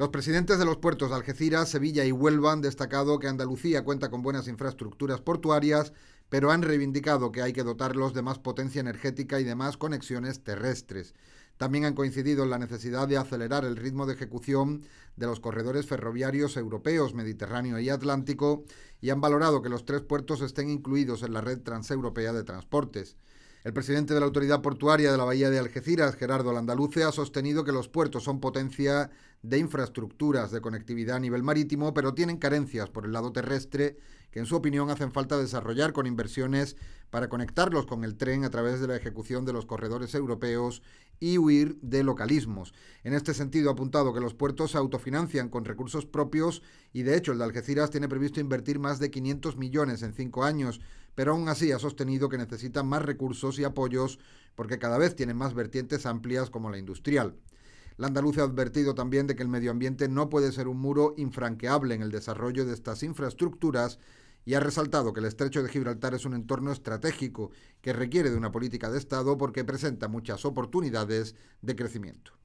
Los presidentes de los puertos de Algeciras, Sevilla y Huelva han destacado que Andalucía cuenta con buenas infraestructuras portuarias, pero han reivindicado que hay que dotarlos de más potencia energética y de más conexiones terrestres. También han coincidido en la necesidad de acelerar el ritmo de ejecución de los corredores ferroviarios europeos, Mediterráneo y Atlántico, y han valorado que los tres puertos estén incluidos en la red transeuropea de transportes. El presidente de la Autoridad Portuaria de la Bahía de Algeciras, Gerardo Landaluce, ha sostenido que los puertos son potencia de infraestructuras de conectividad a nivel marítimo, pero tienen carencias por el lado terrestre que en su opinión hacen falta desarrollar con inversiones para conectarlos con el tren a través de la ejecución de los corredores europeos y huir de localismos. En este sentido, ha apuntado que los puertos se autofinancian con recursos propios y, de hecho, el de Algeciras tiene previsto invertir más de 500 millones en cinco años, pero aún así ha sostenido que necesita más recursos y apoyos porque cada vez tiene más vertientes amplias como la industrial. La andaluza ha advertido también de que el medio ambiente no puede ser un muro infranqueable en el desarrollo de estas infraestructuras y ha resaltado que el estrecho de Gibraltar es un entorno estratégico que requiere de una política de Estado porque presenta muchas oportunidades de crecimiento.